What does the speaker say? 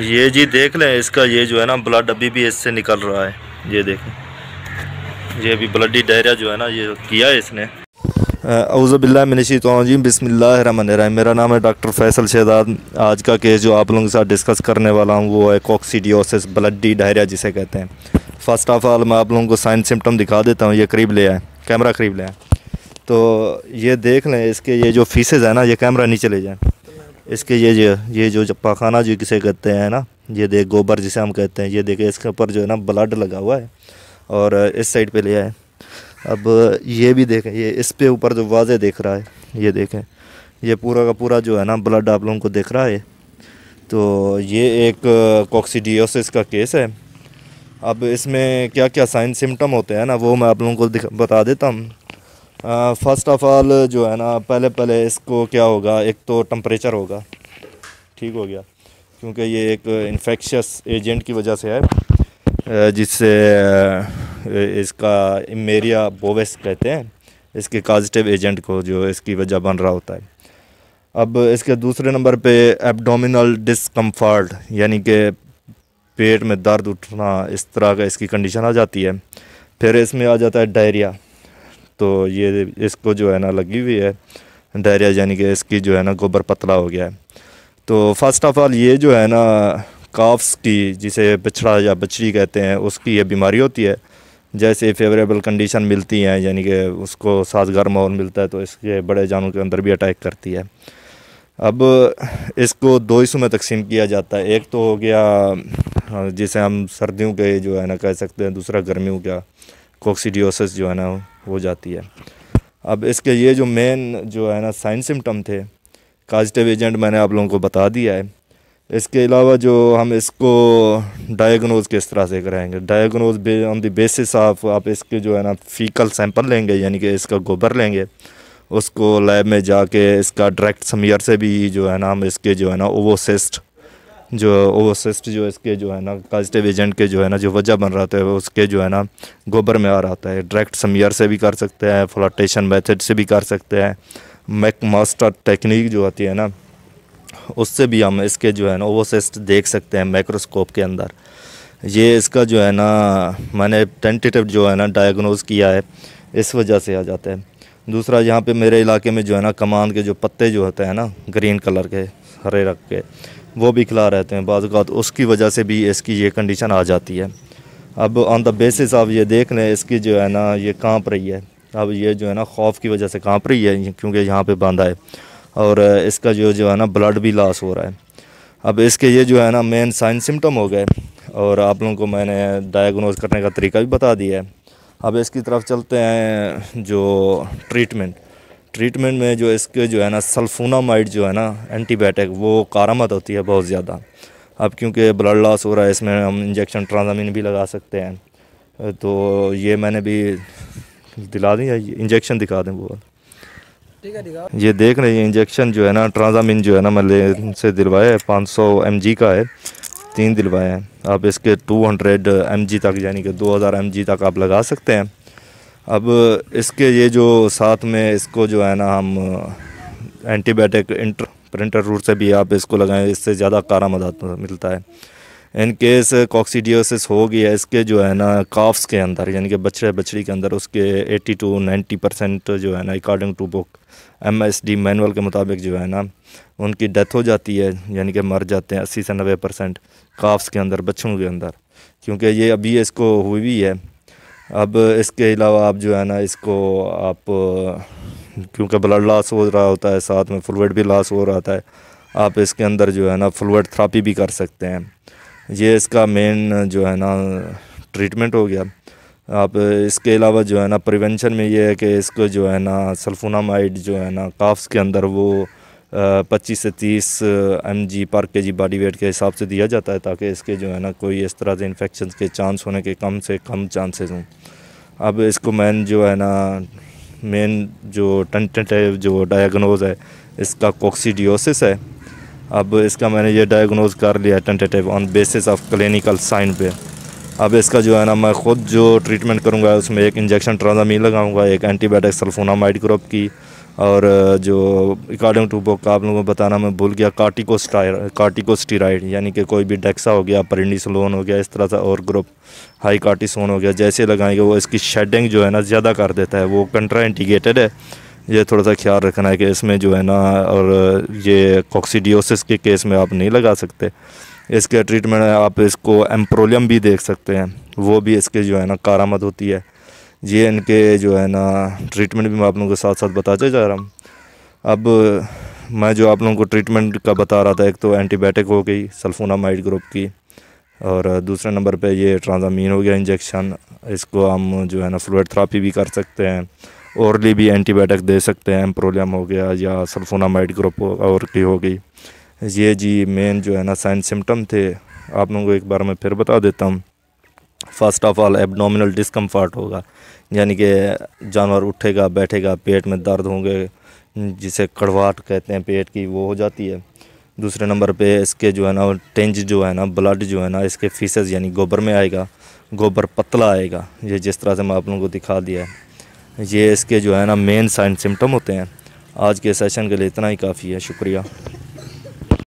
ये जी देख लें इसका ये जो है ना ब्लड अभी भी इससे निकल रहा है ये देखें ये अभी ब्लडी डायरिया जो है ना ये किया है इसने अवज़बिल्ला मिनशीतवाजी बसमिल्लाम मेरा नाम है डॉक्टर फैसल शहजाद आज का केस जो आप लोगों के साथ डिस्कस करने वाला हूँ वो है कॉक्सीडियोसिस ब्लडी डायरिया जिसे कहते हैं फ़र्स्ट ऑफ़ ऑल मैं आप लोगों को साइन सिम्टम दिखा देता हूँ ये करीब ले आए कैमरा करीब ले आए तो ये देख लें इसके ये जो फीसेज है ना ये कैमरा नीचे ले जाए इसके ये जो ये जो पाखाना जो किसे कहते हैं ना ये देख गोबर जिसे हम कहते हैं ये देखे इसके ऊपर जो है ना ब्लड लगा हुआ है और इस साइड पे ले आए अब ये भी देखें ये इस पे ऊपर जो वाजे देख रहा है ये देखें ये पूरा का पूरा जो है ना ब्लड आप लोगों को देख रहा है तो ये एक कॉक्सीडियोसिस का केस है अब इसमें क्या क्या साइन सिम्टम होते हैं ना वो मैं आप लोगों को बता देता हूँ फर्स्ट ऑफ ऑल जो है ना पहले पहले इसको क्या होगा एक तो टम्परेचर होगा ठीक हो गया क्योंकि ये एक इन्फेक्शस एजेंट की वजह से है uh, जिससे uh, इसका इमेरिया बोवेस कहते हैं इसके पॉजिटिव एजेंट को जो इसकी वजह बन रहा होता है अब इसके दूसरे नंबर पे एब्डोमिनल डिसकम्फर्ट यानी कि पेट में दर्द उठना इस तरह का इसकी कंडीशन आ जाती है फिर इसमें आ जाता है डायरिया तो ये इसको जो है ना लगी हुई है डायरिया यानी कि इसकी जो है ना गोबर पतला हो गया है तो फर्स्ट ऑफ़ ऑल ये जो है ना काफ्स की जिसे बछड़ा या बछड़ी कहते हैं उसकी ये बीमारी होती है जैसे फेवरेबल कंडीशन मिलती हैं यानी कि उसको साजगार माहौल मिलता है तो इसके बड़े जानों के अंदर भी अटैक करती है अब इसको दो हिस्सों में तकसीम किया जाता है एक तो हो गया हाँ, जिसे हम सर्दियों के जो है ना कह सकते हैं दूसरा गर्मियों का कोक्सीडियोसिस जो है ना हो जाती है अब इसके ये जो मेन जो है ना साइन सिम्टम थे काजिटिव एजेंट मैंने आप लोगों को बता दिया है इसके अलावा जो हम इसको डायग्नोज किस तरह से कराएंगे diagnose on the basis of आप इसके जो है ना फीकल सैंपल लेंगे यानी कि इसका गोबर लेंगे उसको लैब में जाके इसका डायरेक्ट समीर से भी जो है ना हम इसके जो है ना ओवोसिस्ट जो ओवरसिस्ट जो इसके जो है ना पॉजिटिव एजेंट के जो है ना जो वजह बन रहा था उसके जो है ना गोबर में आ रहा है डायरेक्ट समियर से भी कर सकते हैं फ्लोटेशन मेथड से भी कर सकते हैं मैक मास्टर टेक्निक जो आती है ना उससे भी हम इसके जो है ना ओवरसिस्ट देख सकते हैं माइक्रोस्कोप के अंदर ये इसका जो है ना मैंने टेंटेटिव जो है ना डायग्नोज़ किया है इस वजह से आ जाता है दूसरा यहाँ पे मेरे इलाके में जो है ना कमान के जो पत्ते जो होते हैं ना ग्रीन कलर के हरे रख के वो भी खिला रहते हैं बाद तो उसकी वजह से भी इसकी ये कंडीशन आ जाती है अब ऑन द बेसिस आप ये देख लें इसकी जो है ना ये कांप रही है अब ये जो है ना खौफ की वजह से कांप रही है क्योंकि यहाँ पे बांधा है और इसका जो जो है ना ब्लड भी लॉस हो रहा है अब इसके ये जो है ना मेन साइन सिम्टम हो गए और आप लोगों को मैंने डायग्नोज करने का तरीका भी बता दिया है अब इसकी तरफ चलते हैं जो ट्रीटमेंट ट्रीटमेंट में जो इसके जो है ना सल्फोनामाइड जो है ना एंटीबायोटिक वो कारामद होती है बहुत ज़्यादा अब क्योंकि ब्लड लॉस हो रहा है इसमें हम इंजेक्शन ट्रांजामिन भी लगा सकते हैं तो ये मैंने भी दिला दें इंजेक्शन दिखा दें वो ठीक है ये देख रहे हैं इंजेक्शन जो है ना ट्रांजामिन जो है ना मैं से दिलवाया है पाँच सौ एम जी का है तीन दिलवाए हैं आप इसके टू हंड्रेड एम जी तक यानी कि दो हज़ार एम जी तक आप लगा सकते हैं अब इसके ये जो साथ में इसको जो है ना हम एंटीबायोटिक इंटर प्रिंटर रूट से भी आप इसको लगाएं इससे ज़्यादा कारा मदद मिलता है इन केस कॉक्सीडियोसिस हो गया इसके जो है ना काफ्स के अंदर यानी कि बछड़े बछड़ी के अंदर उसके 80 टू 90 परसेंट जो है ना according to book M S D manual के मुताबिक जो है ना उनकी डेथ हो जाती है यानी कि मर जाते हैं अस्सी से 90 परसेंट काफ्स के अंदर बच्चों के अंदर क्योंकि ये अभी इसको हुई भी है अब इसके अलावा आप जो है ना इसको आप क्योंकि ब्लड लॉस हो रहा होता है साथ में फ्लूड भी लॉस हो रहा था आप इसके अंदर जो है ना फ्लूड थ्रापी भी कर सकते हैं ये इसका मेन जो है ना ट्रीटमेंट हो गया आप इसके अलावा जो है ना प्रिवेंशन में ये है कि इसको जो है ना सल्फोनामाइड जो है ना काफ्स के अंदर वो पच्चीस से तीस एम जी पर के जी बॉडी वेट के हिसाब से दिया जाता है ताकि इसके जो है ना कोई इस तरह से इन्फेक्शन के चांस होने के कम से कम चांसेस हों अब इसको मैन जो है ना मेन जो टेंटेटिव जो डायग्नोज है इसका कोक्सीडियोसिस है अब इसका मैंने ये डायग्नोज कर लिया है tentative on basis of clinical sign पे अब इसका जो है ना मैं ख़ुद जो ट्रीटमेंट करूँगा उसमें एक इंजेक्शन ट्रांजामी लगाऊँगा एक एंटीबायोटिक सल्फोनामाइड ग्रुप की और जो अकॉर्डिंग टू बुक आप लोगों को बताना मैं भूल गया कार्टिकोस्टीराइड यानी कि कोई भी डेक्सा हो गया सलोन हो गया इस तरह से और ग्रुप हाई कार्टिसोन हो गया जैसे लगाएंगे वो इसकी शेडिंग जो है ना ज़्यादा कर देता है वो कंट्रा इंटीग्रेटेड है ये थोड़ा सा ख्याल रखना है कि इसमें जो है ना और ये कॉक्सीडियोसिस के केस में आप नहीं लगा सकते इसके ट्रीटमेंट आप इसको एम्प्रोलियम भी देख सकते हैं वो भी इसके जो है ना कारामद होती है ये इनके जो है ना ट्रीटमेंट भी मैं आप लोगों के साथ साथ बताते जा रहा हूँ अब मैं जो आप लोगों को ट्रीटमेंट का बता रहा था एक तो एंटीबायोटिक हो गई सल्फोनामाइड ग्रुप की और दूसरे नंबर पे ये ट्रांजामीन हो गया इंजेक्शन इसको हम जो है ना फ्लूड थेरापी भी कर सकते हैं औरली भी एंटीबायोटिक दे सकते हैं प्रोलियम हो गया या सल्फोनामाइड ग्रुप और की हो गई ये जी मेन जो है ना साइन सिम्टम थे आप लोगों को एक बार मैं फिर बता देता हूँ first of all abdominal discomfort होगा यानी कि जानवर उठेगा बैठेगा पेट में दर्द होंगे जिसे कड़वाहट कहते हैं पेट की वो हो जाती है दूसरे नंबर पे इसके जो है ना टेंज जो है ना ब्लड जो है ना इसके फीसेस यानी गोबर में आएगा गोबर पतला आएगा ये जिस तरह से मैं आप लोगों को दिखा दिया है ये इसके जो है ना मेन साइन सिम्टम होते हैं आज के सेशन के लिए इतना ही काफ़ी है शुक्रिया